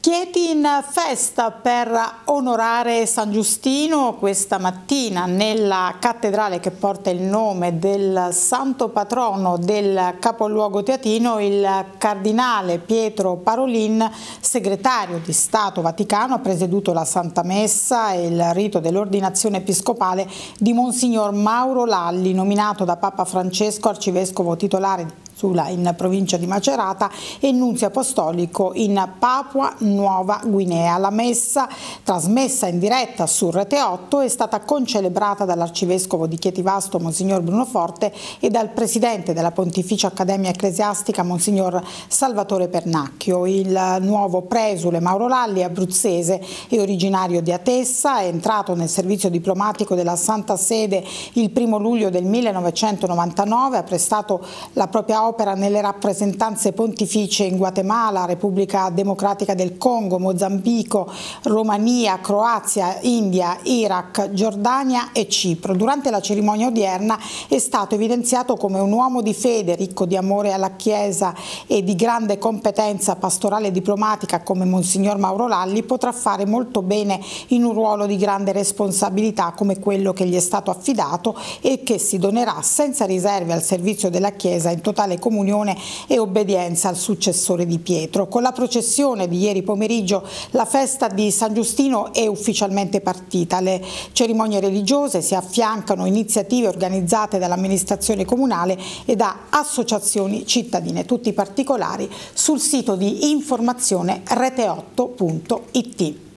Chieti in festa per onorare San Giustino questa mattina nella cattedrale che porta il nome del santo patrono del capoluogo teatino il cardinale Pietro Parolin, segretario di Stato Vaticano, ha presieduto la Santa Messa e il rito dell'ordinazione episcopale di Monsignor Mauro Lalli, nominato da Papa Francesco arcivescovo titolare Sula in provincia di Macerata e Nunzio Apostolico in Papua Nuova Guinea. La messa trasmessa in diretta su Rete 8 è stata concelebrata dall'arcivescovo di Chietivasto Monsignor Bruno Forte e dal presidente della Pontificia Accademia Ecclesiastica Monsignor Salvatore Pernacchio. Il nuovo presule Mauro Lalli, è abruzzese e originario di Atessa, è entrato nel servizio diplomatico della Santa Sede il 1 luglio del 1999, ha prestato la propria opera opera nelle rappresentanze pontificie in Guatemala, Repubblica Democratica del Congo, Mozambico, Romania, Croazia, India, Iraq, Giordania e Cipro. Durante la cerimonia odierna è stato evidenziato come un uomo di fede, ricco di amore alla Chiesa e di grande competenza pastorale e diplomatica come Monsignor Mauro Lalli potrà fare molto bene in un ruolo di grande responsabilità come quello che gli è stato affidato e che si donerà senza riserve al servizio della Chiesa in totale comunione e obbedienza al successore di Pietro. Con la processione di ieri pomeriggio la festa di San Giustino è ufficialmente partita. Le cerimonie religiose si affiancano iniziative organizzate dall'amministrazione comunale e da associazioni cittadine. Tutti i particolari sul sito di informazione rete8.it.